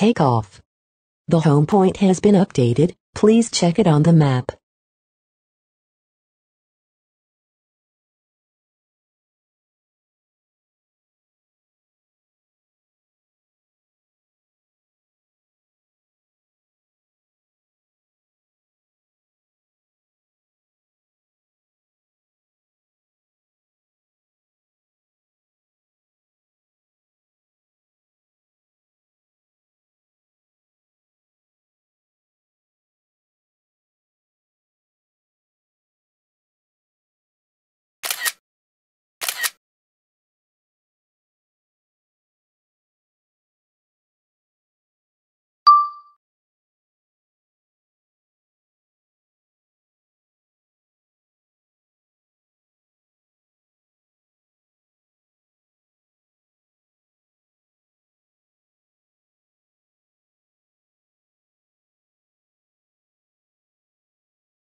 takeoff. The home point has been updated, please check it on the map.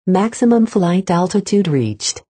Maximum flight altitude reached.